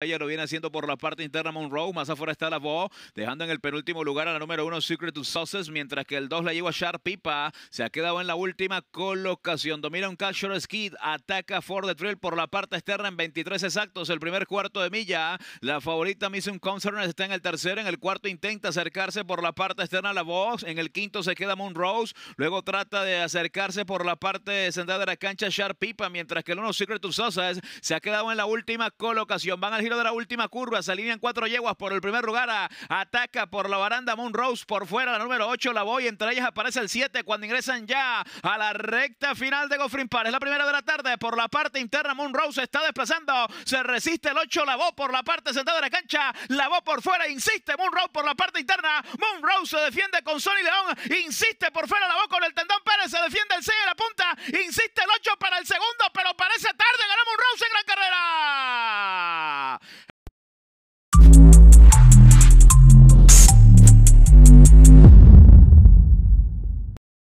Ella lo viene haciendo por la parte interna Monroe, más afuera está la voz dejando en el penúltimo lugar a la número uno Secret to Sauces, mientras que el 2 la lleva Shar Pipa, se ha quedado en la última colocación, domina un casual Skid, ataca Ford the Thrill por la parte externa en 23 exactos, el primer cuarto de milla, la favorita Mission Concern está en el tercero, en el cuarto intenta acercarse por la parte externa a la voz en el quinto se queda Monroe, luego trata de acercarse por la parte central de la cancha Sharp Pipa, mientras que el uno Secret to Sauces se ha quedado en la última colocación, van al de la última curva. Se alinean cuatro yeguas por el primer lugar. ataca por la baranda Moon Rose por fuera. La número 8 la voy. Entre ellas aparece el 7 cuando ingresan ya a la recta final de Goffrin Par. Es la primera de la tarde. Por la parte interna Moon Rose está desplazando. Se resiste el 8. La voz por la parte central de la cancha. La voz por fuera. Insiste Moon Rose por la parte interna. Rose se defiende con Sony León. Insiste por fuera. La voz con el tendón Pérez. Se defiende.